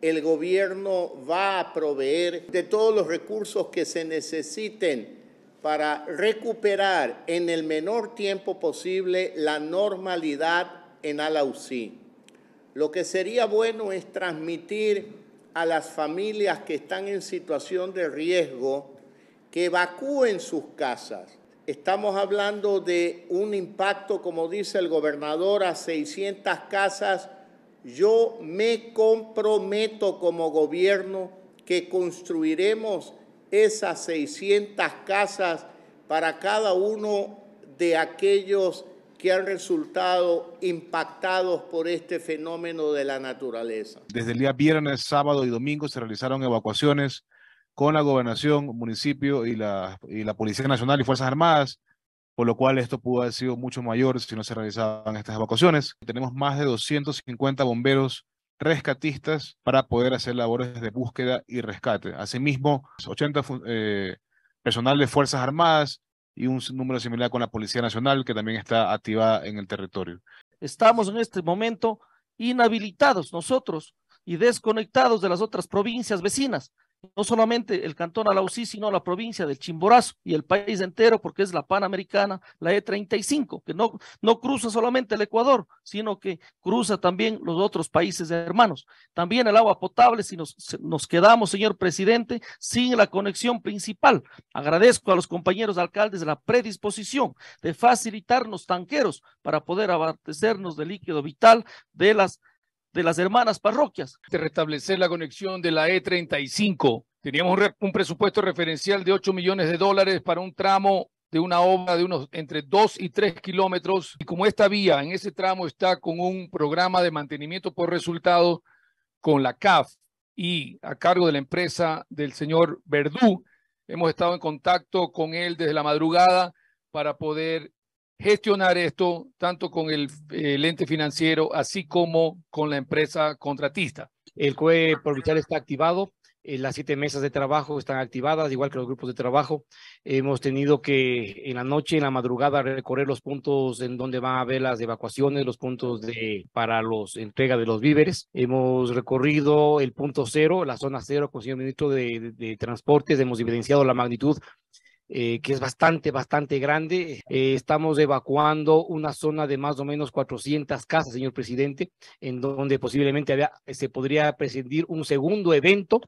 el gobierno va a proveer de todos los recursos que se necesiten para recuperar en el menor tiempo posible la normalidad en Alausí. Lo que sería bueno es transmitir a las familias que están en situación de riesgo que evacúen sus casas. Estamos hablando de un impacto, como dice el gobernador, a 600 casas yo me comprometo como gobierno que construiremos esas 600 casas para cada uno de aquellos que han resultado impactados por este fenómeno de la naturaleza. Desde el día viernes, sábado y domingo se realizaron evacuaciones con la gobernación, municipio y la, y la Policía Nacional y Fuerzas Armadas por lo cual esto pudo haber sido mucho mayor si no se realizaban estas evacuaciones. Tenemos más de 250 bomberos rescatistas para poder hacer labores de búsqueda y rescate. Asimismo, 80 eh, personal de Fuerzas Armadas y un número similar con la Policía Nacional que también está activada en el territorio. Estamos en este momento inhabilitados nosotros y desconectados de las otras provincias vecinas no solamente el cantón Alausí, sino la provincia del Chimborazo y el país entero, porque es la Panamericana, la E35, que no, no cruza solamente el Ecuador, sino que cruza también los otros países hermanos. También el agua potable, si nos, nos quedamos, señor presidente, sin la conexión principal. Agradezco a los compañeros alcaldes la predisposición de facilitarnos tanqueros para poder abastecernos de líquido vital de las de las hermanas parroquias. De restablecer la conexión de la E35. Teníamos un, presupuesto referencial de 8 millones de dólares para un tramo de una obra de unos entre 2 y 3 kilómetros. Y como esta vía en ese tramo está con un programa de mantenimiento por resultado con la CAF y a cargo de la empresa del señor Verdú, hemos estado en contacto con él desde la madrugada para poder gestionar esto tanto con el, lente ente financiero, así como con la empresa contratista. El CUE provincial está activado, eh, las siete mesas de trabajo están activadas, igual que los grupos de trabajo. Hemos tenido que en la noche, en la madrugada, recorrer los puntos en donde van a haber las evacuaciones, los puntos de, para los entrega de los víveres. Hemos recorrido el punto cero, la zona cero con el señor ministro de, de Transportes. Hemos evidenciado la magnitud eh, que es bastante, bastante grande. Eh, estamos evacuando una zona de más o menos 400 casas, señor presidente, en donde posiblemente eh, se podría prescindir un segundo evento.